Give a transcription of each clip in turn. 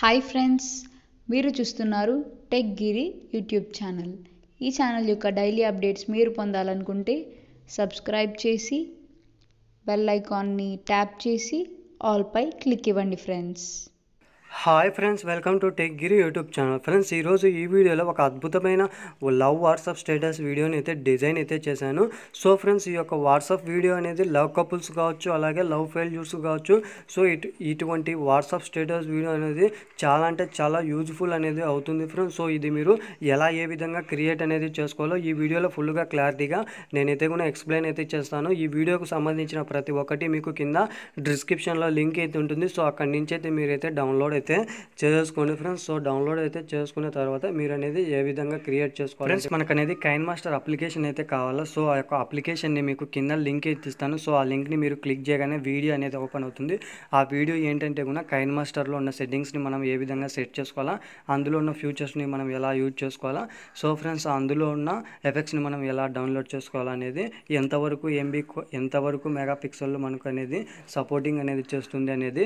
hi friends మీరు చూస్తున్నారు tech Giri YouTube channel ఈ ఛానల్ యొక్క డైలీ అప్డేట్స్ మీరు పొందాలనుకుంటే సబ్స్క్రైబ్ చేసి బెల్ ఐకాన్ని ట్యాప్ చేసి ఆల్పై క్లిక్ ఇవ్వండి friends hi friends welcome to tech Giri YouTube channel friends ఈరోజు ఈ వీడియోలో ఒక అద్భుతమైన లవ్ వాట్సాప్ స్టేటస్ వీడియోని అయితే డిజైన్ అయితే చేశాను సో ఫ్రెండ్స్ ఈ యొక్క వాట్సాప్ వీడియో అనేది లవ్ కపుల్స్ కావచ్చు అలాగే లవ్ ఫెయిల్యూర్స్ కావచ్చు సో ఇటు ఇటువంటి వాట్సాప్ స్టేటస్ వీడియో అనేది చాలా అంటే చాలా యూజ్ఫుల్ అనేది అవుతుంది ఫ్రెండ్స్ సో ఇది మీరు ఎలా ఏ విధంగా క్రియేట్ అనేది చేసుకోవాలో ఈ వీడియోలో ఫుల్గా క్లారిటీగా నేనైతే కూడా ఎక్స్ప్లెయిన్ అయితే చేస్తాను ఈ వీడియోకు సంబంధించిన ప్రతి ఒక్కటి మీకు కింద డిస్క్రిప్షన్లో లింక్ అయితే ఉంటుంది సో అక్కడి నుంచి అయితే మీరైతే డౌన్లోడ్ అయితే చేసుకోండి ఫ్రెండ్స్ సో డౌన్లోడ్ అయితే చేసుకున్న తర్వాత మీరు అనేది ఏ విధంగా క్రియేట్ చేసుకోవాలి ఫ్రెండ్స్ మనకు అనేది కైన్ మాస్టర్ అప్లికేషన్ అయితే కావాలా సో ఆ యొక్క అప్లికేషన్ని మీకు కింద లింక్ అయితే ఇస్తాను సో ఆ లింక్ని మీరు క్లిక్ చేయగానే వీడియో అనేది ఓపెన్ అవుతుంది ఆ వీడియో ఏంటంటే కూడా కైన్ మాస్టర్లో ఉన్న సెట్టింగ్స్ని మనం ఏ విధంగా సెట్ చేసుకోవాలా అందులో ఉన్న ఫ్యూచర్స్ని మనం ఎలా యూజ్ చేసుకోవాలా సో ఫ్రెండ్స్ అందులో ఉన్న ఎఫెక్ట్స్ని మనం ఎలా డౌన్లోడ్ చేసుకోవాలా అనేది ఎంతవరకు ఎంబీ ఎంతవరకు మెగా పిక్సెల్ మనకు అనేది సపోర్టింగ్ అనేది చేస్తుంది అనేది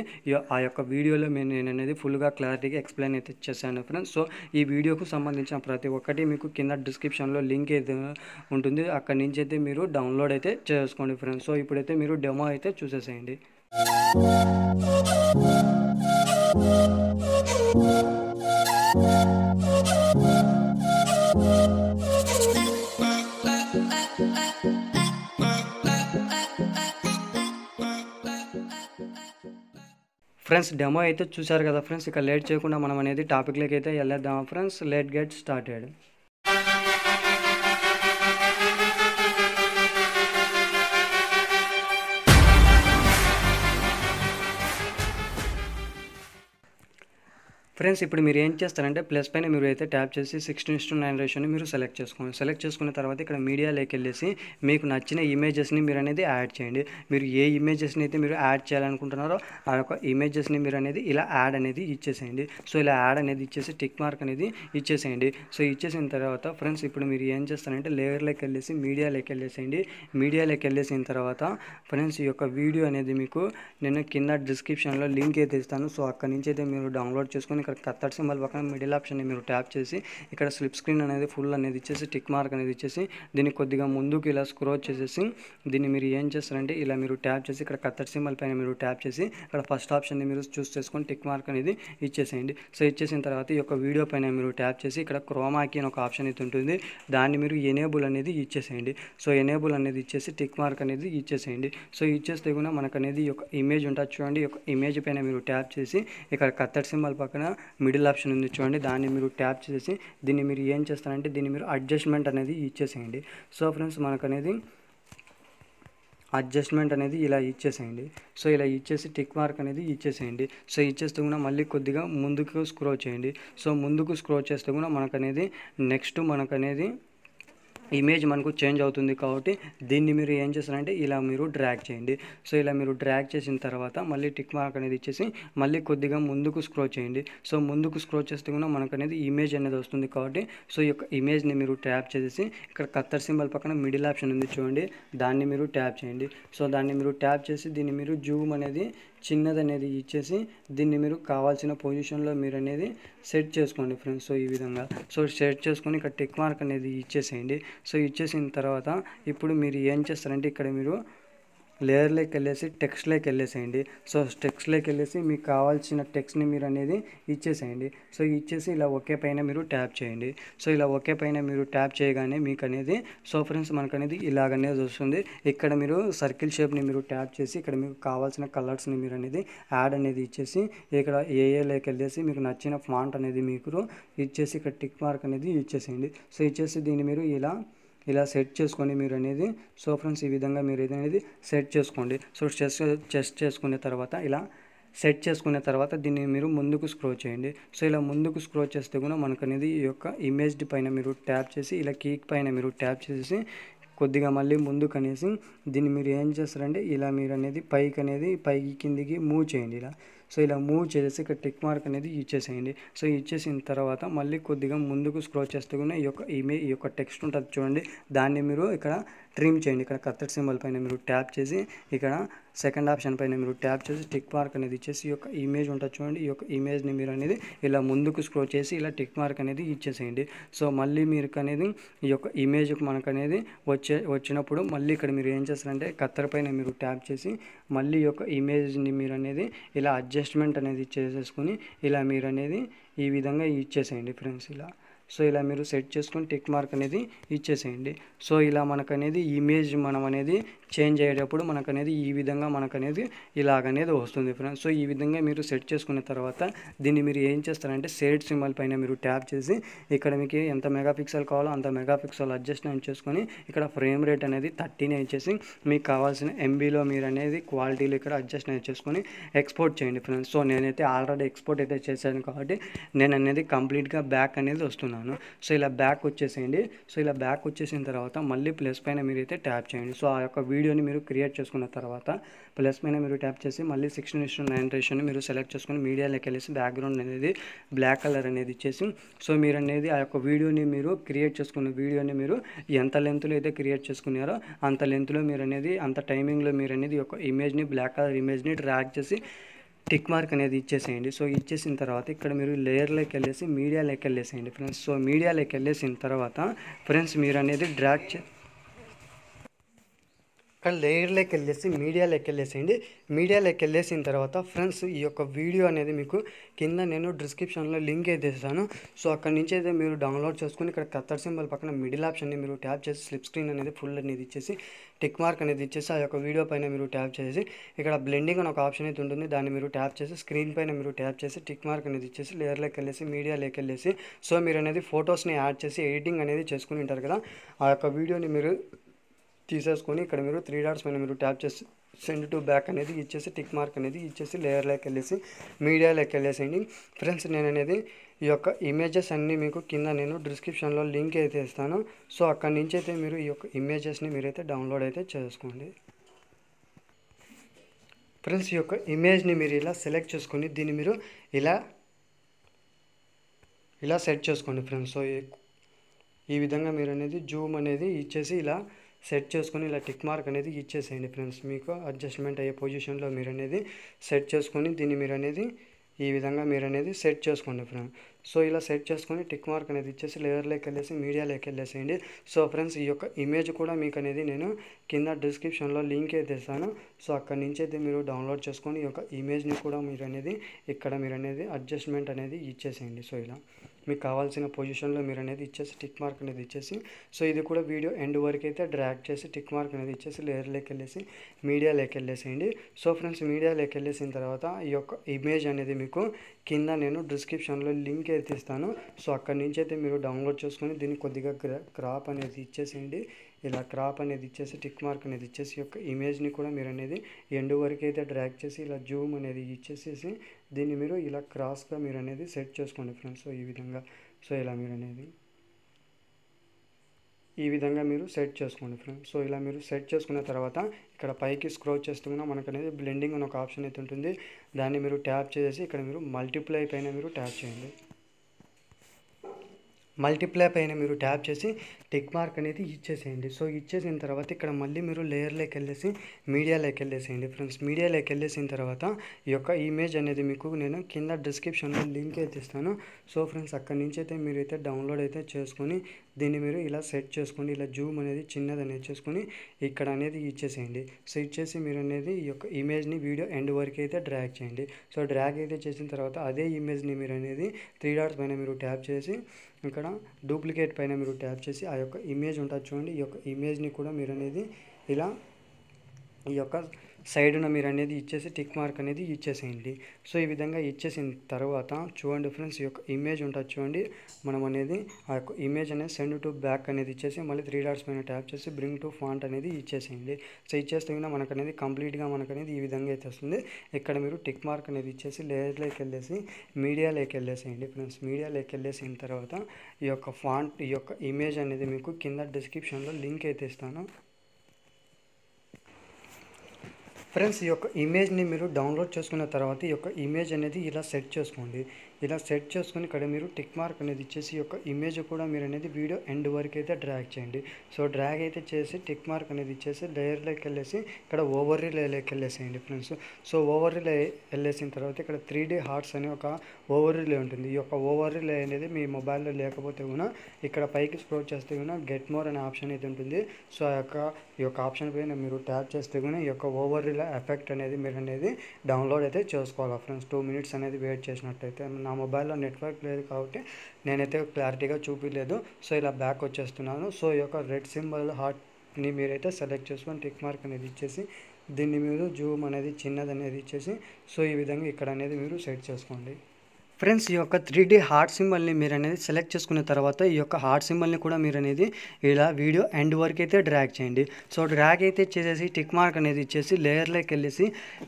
ఆ యొక్క వీడియోలో నేను అనేది ఫుల్గా క్లారిటీగా ఎక్స్ప్లెయిన్ అయితే ఇచ్చేసాను ఫ్రెండ్స్ సో ఈ వీడియోకు సంబంధించిన ప్రతి ఒక్కటి మీకు కింద డిస్క్రిప్షన్లో లింక్ అయితే ఉంటుంది అక్కడి నుంచి అయితే మీరు డౌన్లోడ్ అయితే చేసుకోండి ఫ్రెండ్స్ సో ఇప్పుడైతే మీరు డెమో అయితే చూసేసేయండి ఫ్రెండ్స్ డెమో అయితే చూసారు కదా ఫ్రెండ్స్ ఇక లేట్ చేయకుండా మనం అనేది టాపిక్లోకి అయితే వెళ్ళేద్దాం friends let's get started friends ఇప్పుడు మీరు ఏం చేస్తారంటే ప్లస్ పైన మీరు అయితే ట్యాప్ చేసి సిక్స్టీన్ ఇస్టు నైన్ రేషన్ మీరు సెలెక్ట్ చేసుకోండి సెలెక్ట్ చేసుకున్న తర్వాత ఇక్కడ మీడియాలోకి వెళ్ళేసి మీకు నచ్చిన ఇమేజెస్ని మీరు అనేది యాడ్ చేయండి మీరు ఏ ఇమేజెస్ని అయితే మీరు యాడ్ చేయాలనుకుంటున్నారో ఆ యొక్క ఇమేజెస్ని మీరు అనేది ఇలా యాడ్ అనేది ఇచ్చేసేయండి సో ఇలా యాడ్ అనేది ఇచ్చేసి టిక్ మార్క్ అనేది ఇచ్చేసేయండి సో ఇచ్చేసిన తర్వాత ఫ్రెండ్స్ ఇప్పుడు మీరు ఏం చేస్తారంటే లేయర్లోకి వెళ్ళేసి మీడియాలోకి వెళ్ళేసేయండి మీడియాలోకి వెళ్ళేసిన తర్వాత ఫ్రెండ్స్ ఈ యొక్క వీడియో అనేది మీకు నేను కింద డిస్క్రిప్షన్లో లింక్ అయితే ఇస్తాను సో అక్కడి నుంచి అయితే మీరు డౌన్లోడ్ చేసుకుని ఇక్కడ కత్తర్ సింబల్ పక్కన మిడిల్ ఆప్షన్ని మీరు ట్యాప్ చేసి ఇక్కడ స్లిప్ స్క్రీన్ అనేది ఫుల్ అనేది ఇచ్చేసి టిక్ మార్క్ అనేది ఇచ్చేసి దీన్ని కొద్దిగా ముందుకు ఇలా స్క్రోల్ చేసేసి దీన్ని మీరు ఏం చేస్తారంటే ఇలా మీరు ట్యాప్ చేసి ఇక్కడ కత్తడి సింబల్ పైన మీరు ట్యాప్ చేసి ఇక్కడ ఫస్ట్ ఆప్షన్ని మీరు చూస్ చేసుకొని టిక్ మార్క్ అనేది ఇచ్చేసేయండి సో ఇచ్చేసిన తర్వాత ఈ యొక్క వీడియో పైన మీరు ట్యాప్ చేసి ఇక్కడ క్రోమాకి అని ఒక ఆప్షన్ అయితే ఉంటుంది దాన్ని మీరు ఎనేబుల్ అనేది ఇచ్చేసేయండి సో ఎనేబుల్ అనేది ఇచ్చేసి టిక్ మార్క్ అనేది ఇచ్చేసేయండి సో ఇచ్చేస్తే కూడా మనకు అనేది ఒక ఇమేజ్ ఉంటుంది చూడండి ఒక ఇమేజ్ పైన మీరు ట్యాప్ చేసి ఇక్కడ కత్తడి సింబల్ పక్కన మిడిల్ ఆప్షన్ ఉంది చూడండి దాన్ని మీరు ట్యాప్ చేసి దీన్ని మీరు ఏం చేస్తారంటే దీన్ని మీరు అడ్జస్ట్మెంట్ అనేది ఇచ్చేసేయండి సో ఫ్రెండ్స్ మనకు అనేది అడ్జస్ట్మెంట్ అనేది ఇలా ఇచ్చేసేయండి సో ఇలా ఇచ్చేసి టిక్ మార్క్ అనేది ఇచ్చేసేయండి సో ఇచ్చేస్తే కూడా మళ్ళీ కొద్దిగా ముందుకు స్క్రోల్ చేయండి సో ముందుకు స్క్రోల్ చేస్తే కూడా మనకు అనేది నెక్స్ట్ మనకనేది ఇమేజ్ మనకు చేంజ్ అవుతుంది కాబట్టి దీన్ని మీరు ఏం చేస్తారంటే ఇలా మీరు డ్రాగ్ చేయండి సో ఇలా మీరు డ్రాగ్ చేసిన తర్వాత మళ్ళీ టిక్ మార్క్ అనేది ఇచ్చేసి మళ్ళీ కొద్దిగా ముందుకు స్క్రోల్ చేయండి సో ముందుకు స్క్రోల్ చేస్తే కూడా మనకు అనేది ఇమేజ్ అనేది వస్తుంది కాబట్టి సో ఈ యొక్క ఇమేజ్ని మీరు ట్యాప్ చేసేసి ఇక్కడ కత్తర్ సింబల్ పక్కన మిడిల్ ఆప్షన్ ఉంది చూడండి దాన్ని మీరు ట్యాప్ చేయండి సో దాన్ని మీరు ట్యాప్ చేసి దీన్ని మీరు జూమ్ అనేది చిన్నది అనేది ఇచ్చేసి దీన్ని మీరు కావాల్సిన పొజిషన్లో మీరు అనేది సెట్ చేసుకోండి ఫ్రెండ్స్ సో ఈ విధంగా సో సెట్ చేసుకొని ఇక్కడ టెక్ మార్క్ అనేది ఇచ్చేసేయండి సో ఇచ్చేసిన తర్వాత ఇప్పుడు మీరు ఏం చేస్తారంటే ఇక్కడ మీరు లేయర్లోకి వెళ్ళేసి టెక్స్ట్లోకి వెళ్ళేసేయండి సో టెక్స్ట్లోకి వెళ్ళేసి మీకు కావాల్సిన టెక్స్ట్ని మీరు అనేది ఇచ్చేసేయండి సో ఇచ్చేసి ఇలా ఒకే పైన మీరు ట్యాప్ చేయండి సో ఇలా ఒకే పైన మీరు ట్యాప్ చేయగానే మీకు అనేది సో ఫ్రెండ్స్ మనకు అనేది ఇలాగనేది వస్తుంది ఇక్కడ మీరు సర్కిల్ షేప్ని మీరు ట్యాప్ చేసి ఇక్కడ మీకు కావాల్సిన కలర్స్ని మీరు అనేది యాడ్ అనేది ఇచ్చేసి ఇక్కడ ఏఏలోకి వెళ్ళేసి మీకు నచ్చిన ఫాంట్ అనేది మీకు ఇచ్చేసి ఇక్కడ టిక్ మార్క్ అనేది ఇచ్చేసేయండి సో ఇచ్చేసి దీన్ని మీరు ఇలా ఇలా సెట్ చేసుకొని మీరు అనేది సో ఫ్రెండ్స్ ఈ విధంగా మీరు అనేది సెట్ చేసుకోండి సో చెస్ చెస్ చేసుకున్న తర్వాత ఇలా సెట్ చేసుకున్న తర్వాత దీన్ని మీరు ముందుకు స్క్రోల్ చేయండి సో ఇలా ముందుకు స్క్రోల్ చేస్తే కూడా మనకు అనేది ఈ యొక్క ఇమేజ్ పైన మీరు ట్యాప్ చేసి ఇలా కీక్ పైన మీరు ట్యాప్ చేసి కొద్దిగా మళ్ళీ ముందుకు అనేసి దీన్ని మీరు ఏం చేస్తారంటే ఇలా మీరు అనేది పైకి అనేది పైకి కిందికి మూవ్ చేయండి ఇలా సో ఇలా మూవ్ చేసేసి ఇక్కడ టిక్ మార్క్ అనేది ఇచ్చేసేయండి సో ఇచ్చేసిన తర్వాత మళ్ళీ కొద్దిగా ముందుకు స్క్రోల్ చేస్తూనే ఈ యొక్క ఇమేజ్ ఈ యొక్క టెక్స్ట్ ఉంటుంది చూడండి దాన్ని మీరు ఇక్కడ ట్రిమ్ చేయండి ఇక్కడ కత్తర్ సింబల్ పైన మీరు ట్యాప్ చేసి ఇక్కడ సెకండ్ ఆప్షన్ పైన మీరు ట్యాప్ చేసి టిక్ మార్క్ అనేది ఇచ్చేసి ఈ యొక్క ఇమేజ్ ఉంటుంది చూడండి ఈ యొక్క ఇమేజ్ని మీరు అనేది ఇలా ముందుకు స్క్రోల్ చేసి ఇలా టిక్ మార్క్ అనేది ఇచ్చేసేయండి సో మళ్ళీ మీరు అనేది ఈ యొక్క ఇమేజ్ మనకు అనేది వచ్చే వచ్చినప్పుడు మళ్ళీ ఇక్కడ మీరు ఏం చేస్తారంటే కత్తర్ పైన మీరు ట్యాప్ చేసి మళ్ళీ ఈ యొక్క ఇమేజ్ని మీరు అనేది ఇలా అడ్జస్ట్ అడ్జస్ట్మెంట్ అనేది చేసేసుకొని ఇలా మీరు అనేది ఈ విధంగా ఇచ్చేసేయండి ఫ్రెండ్స్ ఇలా సో ఇలా మీరు సెట్ చేసుకొని టెక్ మార్క్ అనేది ఇచ్చేసేయండి సో ఇలా మనకు అనేది ఇమేజ్ మనం అనేది చేంజ్ అయ్యేటప్పుడు మనకు అనేది ఈ విధంగా మనకు అనేది ఇలాగనేది వస్తుంది ఫ్రెండ్స్ సో ఈ విధంగా మీరు సెట్ చేసుకున్న తర్వాత దీన్ని మీరు ఏం చేస్తారంటే సేట్ సింబల్ పైన మీరు ట్యాప్ చేసి ఇక్కడ మీకు ఎంత మెగా పిక్సెల్ కావాలో అంత మెగా పిక్సెల్ అడ్జస్ట్మెంట్ చేసుకొని ఇక్కడ ఫ్రేమ్ రేట్ అనేది థర్టీనే ఇచ్చేసి మీకు కావాల్సిన ఎంబీలో మీరు అనేది క్వాలిటీలో ఇక్కడ అడ్జస్ట్మెంట్ చేసుకొని ఎక్స్పోర్ట్ చేయండి ఫ్రెండ్స్ సో నేనైతే ఆల్రెడీ ఎక్స్పోర్ట్ అయితే చేశాను కాబట్టి నేను అనేది కంప్లీట్గా బ్యాక్ అనేది వస్తున్నాను సో ఇలా బ్యాక్ వచ్చేసేయండి సో ఇలా బ్యాక్ వచ్చేసిన తర్వాత మళ్ళీ ప్లస్ పైన మీరు అయితే ట్యాప్ చేయండి సో ఆ యొక్క వీడియో వీడియోని మీరు క్రియేట్ చేసుకున్న తర్వాత ప్లస్ మీద మీరు ట్యాప్ చేసి మళ్ళీ సిక్స్ నిమిషం నైన్ రేషన్ని మీరు సెలెక్ట్ చేసుకుని మీడియాలోకి వెళ్ళేసి బ్యాక్గ్రౌండ్ అనేది బ్లాక్ కలర్ అనేది ఇచ్చేసి సో మీరు అనేది ఆ యొక్క వీడియోని మీరు క్రియేట్ చేసుకున్న వీడియోని మీరు ఎంత లెంత్లో అయితే క్రియేట్ చేసుకున్నారో అంత లెంత్లో మీరు అనేది అంత టైమింగ్లో మీరు అనేది ఒక ఇమేజ్ని బ్లాక్ కలర్ ఇమేజ్ని ట్రాక్ చేసి టిక్ మార్క్ అనేది ఇచ్చేసేయండి సో ఇచ్చేసిన తర్వాత ఇక్కడ మీరు లేయర్లోకి వెళ్ళేసి మీడియాలోకి వెళ్ళేసేయండి ఫ్రెండ్స్ సో మీడియాలోకి వెళ్ళేసిన తర్వాత ఫ్రెండ్స్ మీరు అనేది డ్రాక్ చే కానీ లేయర్లోకి వెళ్ళేసి మీడియాలోకి వెళ్ళేసేయండి మీడియాలోకి వెళ్ళేసిన తర్వాత ఫ్రెండ్స్ ఈ యొక్క వీడియో అనేది మీకు కింద నేను డిస్క్రిప్షన్లో లింక్ అయితే సో అక్కడ నుంచి అయితే మీరు డౌన్లోడ్ చేసుకుని ఇక్కడ కత్తర్ సింబల్ పక్కన మిడిల్ ఆప్షన్ని మీరు ట్యాప్ చేసి స్లిప్ స్క్రీన్ అనేది ఫుల్ అనేది ఇచ్చేసి టిక్ మార్క్ అనేది ఇచ్చేసి ఆ యొక్క వీడియో పైన మీరు ట్యాప్ చేసి ఇక్కడ బ్లెండింగ్ అని ఒక ఆప్షన్ అయితే ఉంటుంది దాన్ని మీరు ట్యాప్ చేసి స్క్రీన్ పైన మీరు ట్యాప్ చేసి టిక్ మార్క్ అనేది ఇచ్చేసి లేయర్లోకి వెళ్ళేసి మీడియాలోకి వెళ్ళేసి సో మీరు అనేది ఫొటోస్ని యాడ్ చేసి ఎడిటింగ్ అనేది చేసుకుని ఉంటారు కదా ఆ యొక్క వీడియోని మీరు తీసేసుకొని ఇక్కడ మీరు త్రీ డాట్స్ మీద మీరు ట్యాప్ చేసి సెండ్ టు బ్యాక్ అనేది ఇచ్చేసి టిక్ మార్క్ అనేది ఇచ్చేసి లెక్క వెళ్ళేసి లెక్క వెళ్ళేసేయండి ఫ్రెండ్స్ నేను అనేది ఈ యొక్క ఇమేజెస్ అన్నీ మీకు కింద నేను డిస్క్రిప్షన్లో లింక్ అయితే ఇస్తాను సో అక్కడి నుంచి అయితే మీరు ఈ యొక్క ఇమేజెస్ని మీరైతే డౌన్లోడ్ అయితే చేసుకోండి ఫ్రెండ్స్ ఈ యొక్క ఇమేజ్ని మీరు ఇలా సెలెక్ట్ చేసుకొని దీన్ని మీరు ఇలా ఇలా సెట్ చేసుకోండి ఫ్రెండ్స్ సో ఈ విధంగా మీరు అనేది జూమ్ అనేది ఇచ్చేసి ఇలా సెట్ చేసుకొని ఇలా టిక్ మార్క్ అనేది ఇచ్చేసేయండి ఫ్రెండ్స్ మీకు అడ్జస్ట్మెంట్ అయ్యే పొజిషన్లో మీరు అనేది సెట్ చేసుకొని దీన్ని మీరు అనేది ఈ విధంగా మీరు అనేది సెట్ చేసుకోండి ఫ్రెండ్స్ సో ఇలా సెట్ చేసుకొని టిక్ మార్క్ అనేది ఇచ్చేసి లేయర్లోకి వెళ్ళేసి మీడియాలోకి వెళ్ళేసేయండి సో ఫ్రెండ్స్ ఈ యొక్క ఇమేజ్ కూడా మీకు అనేది నేను కింద డిస్క్రిప్షన్లో లింక్ అయితే ఇస్తాను సో అక్కడ నుంచి అయితే మీరు డౌన్లోడ్ చేసుకొని ఈ యొక్క ఇమేజ్ని కూడా మీరు అనేది ఇక్కడ మీరు అనేది అడ్జస్ట్మెంట్ అనేది ఇచ్చేసేయండి సో ఇలా మీకు కావాల్సిన పొజిషన్లో మీరు అనేది ఇచ్చేసి టిక్ మార్క్ అనేది ఇచ్చేసి సో ఇది కూడా వీడియో ఎండ్ వరకు అయితే డ్రాక్ చేసి టిక్ మార్క్ అనేది ఇచ్చేసి లేయర్లోకి వెళ్ళేసి మీడియాలోకి వెళ్ళేసేయండి సో ఫ్రెండ్స్ మీడియాలోకి వెళ్ళేసిన తర్వాత ఈ యొక్క ఇమేజ్ అనేది మీకు కింద నేను డిస్క్రిప్షన్లో లింక్ అయితే ఇస్తాను సో అక్కడి నుంచి అయితే మీరు డౌన్లోడ్ చేసుకొని దీన్ని కొద్దిగా క్రాప్ అనేది ఇచ్చేసేయండి ఇలా క్రాప్ అనేది ఇచ్చేసి టిక్ మార్క్ అనేది ఇచ్చేసి యొక్క ఇమేజ్ని కూడా మీరు అనేది ఎండు వరకు అయితే డ్రాక్ చేసి ఇలా జూమ్ అనేది ఇచ్చేసేసి దీన్ని మీరు ఇలా క్రాస్గా మీరు అనేది సెట్ చేసుకోండి ఫ్రెండ్స్ సో ఈ విధంగా సో ఇలా మీరు అనేది ఈ విధంగా మీరు సెట్ చేసుకోండి ఫ్రెండ్స్ సో ఇలా మీరు సెట్ చేసుకున్న తర్వాత ఇక్కడ పైకి స్క్రోల్ చేస్తున్నా మనకు అనేది బ్లెండింగ్ అని ఒక ఆప్షన్ అయితే ఉంటుంది దాన్ని మీరు ట్యాప్ చేసేసి ఇక్కడ మీరు మల్టిప్లై పైన మీరు ట్యాప్ చేయండి మల్టిప్లై పైన మీరు ట్యాప్ చేసి టిక్ మార్క్ అనేది ఇచ్చేసేయండి సో ఇచ్చేసిన తర్వాత ఇక్కడ మళ్ళీ మీరు లేయర్లోకి వెళ్ళేసి మీడియాలోకి వెళ్ళేసేయండి ఫ్రెండ్స్ మీడియాలోకి వెళ్ళేసిన తర్వాత ఈ యొక్క ఇమేజ్ అనేది మీకు నేను కింద డిస్క్రిప్షన్లో లింక్ అయితే ఇస్తాను సో ఫ్రెండ్స్ అక్కడి నుంచి అయితే మీరు అయితే డౌన్లోడ్ అయితే చేసుకొని దీన్ని మీరు ఇలా సెట్ చేసుకోండి ఇలా జూమ్ అనేది చిన్నది అనేది చేసుకొని ఇక్కడ అనేది ఇచ్చేసేయండి సో ఇచ్చేసి మీరు అనేది ఈ యొక్క ఇమేజ్ని వీడియో ఎండ్ వరకు అయితే డ్రాగ్ చేయండి సో డ్రాగ్ అయితే చేసిన తర్వాత అదే ఇమేజ్ని మీరు అనేది త్రీ డాట్స్ పైన మీరు ట్యాప్ చేసి ఇక్కడ డూప్లికేట్ పైన మీరు ట్యాప్ చేసి ఆ యొక్క ఇమేజ్ ఉంటుంది చూడండి ఈ యొక్క ఇమేజ్ని కూడా మీరు అనేది ఇలా ఈ యొక్క సైడ్న మీరు అనేది ఇచ్చేసి టిక్ మార్క్ అనేది ఇచ్చేసేయండి సో ఈ విధంగా ఇచ్చేసిన తర్వాత చూడండి ఫ్రెండ్స్ ఈ యొక్క ఇమేజ్ ఉంటుంది చూడండి మనం అనేది ఆ యొక్క ఇమేజ్ అనేది సెండ్ టు బ్యాక్ అనేది ఇచ్చేసి మళ్ళీ త్రీ డాట్స్ పైన ట్యాప్ చేసి బ్రింగ్ టు ఫాంట్ అనేది ఇచ్చేసేయండి సో ఇచ్చేస్తే మనకు అనేది కంప్లీట్గా మనకనేది ఈ విధంగా అయితే వస్తుంది ఇక్కడ మీరు టిక్ మార్క్ అనేది ఇచ్చేసి లేయర్లోకి వెళ్ళేసి మీడియాలోకి వెళ్ళేసేయండి ఫ్రెండ్స్ మీడియాలోకి వెళ్ళేసిన తర్వాత ఈ యొక్క ఫాంట్ ఈ యొక్క ఇమేజ్ అనేది మీకు కింద డిస్క్రిప్షన్లో లింక్ అయితే ఇస్తాను ఫ్రెండ్స్ ఈ యొక్క ఇమేజ్ని మీరు డౌన్లోడ్ చేసుకున్న తర్వాత ఈ యొక్క ఇమేజ్ అనేది ఇలా సెట్ చేసుకోండి ఇలా సెట్ చేసుకుని ఇక్కడ మీరు టిక్ మార్క్ అనేది ఇచ్చేసి యొక్క ఇమేజ్ కూడా మీరు అనేది వీడియో ఎండ్ వరకు అయితే డ్రాగ్ చేయండి సో డ్రాగ్ అయితే చేసి టిక్ మార్క్ అనేది ఇచ్చేసి లేయర్లోకి వెళ్ళేసి ఇక్కడ ఓవర్ లేయర్లోకి వెళ్ళేసేయండి ఫ్రెండ్స్ సో ఓవర్ రిలే వెళ్ళేసిన తర్వాత ఇక్కడ త్రీ డీ హార్ట్స్ అనే ఒక ఓవర్ రిలే ఉంటుంది ఈ యొక్క ఓవర్ రిలే అనేది మీ మొబైల్లో లేకపోతే కూడా ఇక్కడ పైకి స్క్రోల్ చేస్తే కూడా గెట్ మోర్ అనే ఆప్షన్ అయితే ఉంటుంది సో ఆ యొక్క ఈ యొక్క ఆప్షన్ పైన మీరు ట్యాప్ చేస్తే కూడా ఈ యొక్క ఓవర్ రీల్ ఎఫెక్ట్ అనేది మీరు అనేది డౌన్లోడ్ అయితే చేసుకోవాలి ఫ్రెండ్స్ టూ మినిట్స్ అనేది వెయిట్ చేసినట్టయితే నా నా మొబైల్లో నెట్వర్క్ లేదు కాబట్టి నేనైతే క్లారిటీగా చూపించలేదు సో ఇలా బ్యాక్ వచ్చేస్తున్నాను సో ఈ యొక్క రెడ్ సింబల్ హార్ట్ని మీరైతే సెలెక్ట్ చేసుకొని టిక్ మార్క్ అనేది ఇచ్చేసి దీన్ని మీరు జూమ్ అనేది చిన్నది అనేది ఇచ్చేసి సో ఈ విధంగా ఇక్కడ అనేది మీరు సెట్ చేసుకోండి ఫ్రెండ్స్ ఈ యొక్క త్రీ డీ హార్ట్ సింబల్ని మీరు అనేది సెలెక్ట్ చేసుకున్న తర్వాత ఈ యొక్క హార్ట్ సింబల్ని కూడా మీరు అనేది ఇలా వీడియో ఎండ్ వరకు అయితే డ్రాగ్ చేయండి సో డ్రాగ్ అయితే చేసేసి టిక్ మార్క్ అనేది ఇచ్చేసి లేయర్లోకి వెళ్ళేసి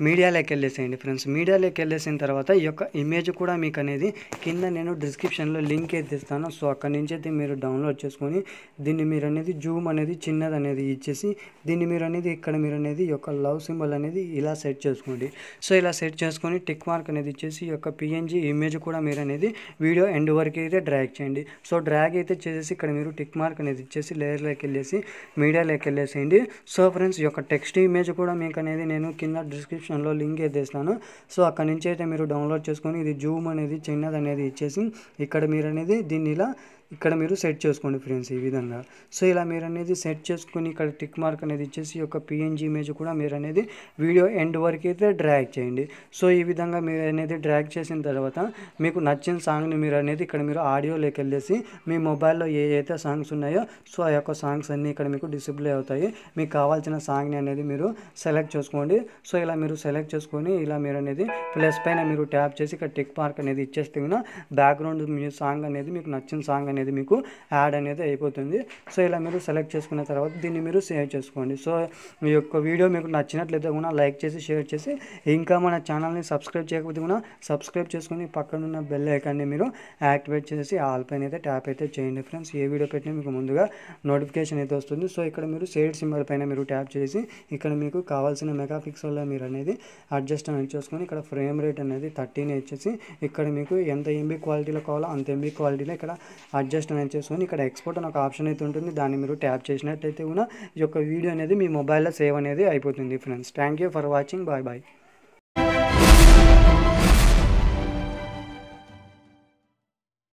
మీడియాలోకి వెళ్ళేసేయండి ఫ్రెండ్స్ మీడియాలోకి వెళ్ళేసిన తర్వాత ఈ యొక్క ఇమేజ్ కూడా మీకు అనేది కింద నేను డిస్క్రిప్షన్లో లింక్ అయితే ఇస్తాను సో అక్కడి నుంచి అయితే మీరు డౌన్లోడ్ చేసుకొని దీన్ని మీరు అనేది జూమ్ అనేది చిన్నది అనేది ఇచ్చేసి దీన్ని మీరు అనేది ఇక్కడ మీరు అనేది ఈ యొక్క లవ్ సింబల్ అనేది ఇలా సెట్ చేసుకోండి సో ఇలా సెట్ చేసుకొని టిక్ మార్క్ అనేది ఇచ్చేసి ఈ యొక్క పిఎన్జీ ఇమేజ్ కూడా మీరు అనేది వీడియో ఎండ్ వరకు అయితే డ్రాగ్ చేయండి సో డ్రాగ్ అయితే చేసేసి ఇక్కడ మీరు టిక్ మార్క్ అనేది ఇచ్చేసి లేయర్లోకి వెళ్ళేసి మీడియాలోకి వెళ్ళేసేయండి సో ఫ్రెండ్స్ యొక్క టెక్స్ట్ ఇమేజ్ కూడా మీకు అనేది నేను కింద డిస్క్రిప్షన్లో లింక్ వేస్తాను సో అక్కడ నుంచి అయితే మీరు డౌన్లోడ్ చేసుకొని ఇది జూమ్ అనేది చిన్నది అనేది ఇచ్చేసి ఇక్కడ మీరు అనేది దీన్ని ఇలా ఇక్కడ మీరు సెట్ చేసుకోండి ఫ్రెండ్స్ ఈ విధంగా సో ఇలా మీరు అనేది సెట్ చేసుకుని ఇక్కడ టిక్ మార్క్ అనేది ఇచ్చేసి ఒక పిఎన్జీ ఇమేజ్ కూడా మీరు అనేది వీడియో ఎండ్ వరకు అయితే డ్రాగ్ చేయండి సో ఈ విధంగా మీరు అనేది డ్రాగ్ చేసిన తర్వాత మీకు నచ్చిన సాంగ్ని మీరు అనేది ఇక్కడ మీరు ఆడియోలోకి వెళ్ళేసి మీ మొబైల్లో ఏ అయితే సాంగ్స్ ఉన్నాయో సో ఆ యొక్క సాంగ్స్ అన్నీ ఇక్కడ మీకు డిస్ప్లే అవుతాయి మీకు కావాల్సిన సాంగ్ని అనేది మీరు సెలెక్ట్ చేసుకోండి సో ఇలా మీరు సెలెక్ట్ చేసుకొని ఇలా మీరు అనేది ప్లస్ పైన మీరు ట్యాప్ చేసి ఇక్కడ టిక్ మార్క్ అనేది ఇచ్చేస్తే బ్యాక్గ్రౌండ్ మీ సాంగ్ అనేది మీకు నచ్చిన సాంగ్ అనేది అనేది మీకు యాడ్ అనేది అయిపోతుంది సో ఇలా మీరు సెలెక్ట్ చేసుకున్న తర్వాత దీన్ని మీరు సేవ్ చేసుకోండి సో ఈ యొక్క వీడియో మీకు నచ్చినట్లయితే కూడా లైక్ చేసి షేర్ చేసి ఇంకా మన ఛానల్ని సబ్స్క్రైబ్ చేయకపోతే కూడా సబ్స్క్రైబ్ చేసుకుని పక్కనున్న బెల్ ఐకాన్ని మీరు యాక్టివేట్ చేసి ఆల్ పైన అయితే ట్యాప్ అయితే చేయండి ఫ్రెండ్స్ ఏ వీడియో పెట్టినా మీకు ముందుగా నోటిఫికేషన్ అయితే వస్తుంది సో ఇక్కడ మీరు సేడ్ సింబల్ పైన మీరు ట్యాప్ చేసి ఇక్కడ మీకు కావాల్సిన మెగా పిక్సెల్లో మీరు అనేది అడ్జస్ట్ అనేది చేసుకొని ఇక్కడ ఫ్రేమ్ రేట్ అనేది థర్టీని వచ్చేసి ఇక్కడ మీకు ఎంత ఎంబీ క్వాలిటీలో కావాలో అంత ఎంబీ క్వాలిటీలో ఇక్కడ అడ్జస్ట్ అనేది చేసుకొని ఇక్కడ ఎక్స్పోర్ట్ అని ఒక ఆప్షన్ అయితే ఉంటుంది దాన్ని మీరు ట్యాప్ చేసినట్టయితే కూడా ఈ యొక్క వీడియో అనేది మీ మొబైల్లో సేవ్ అనేది అయిపోతుంది friends thank you for watching bye bye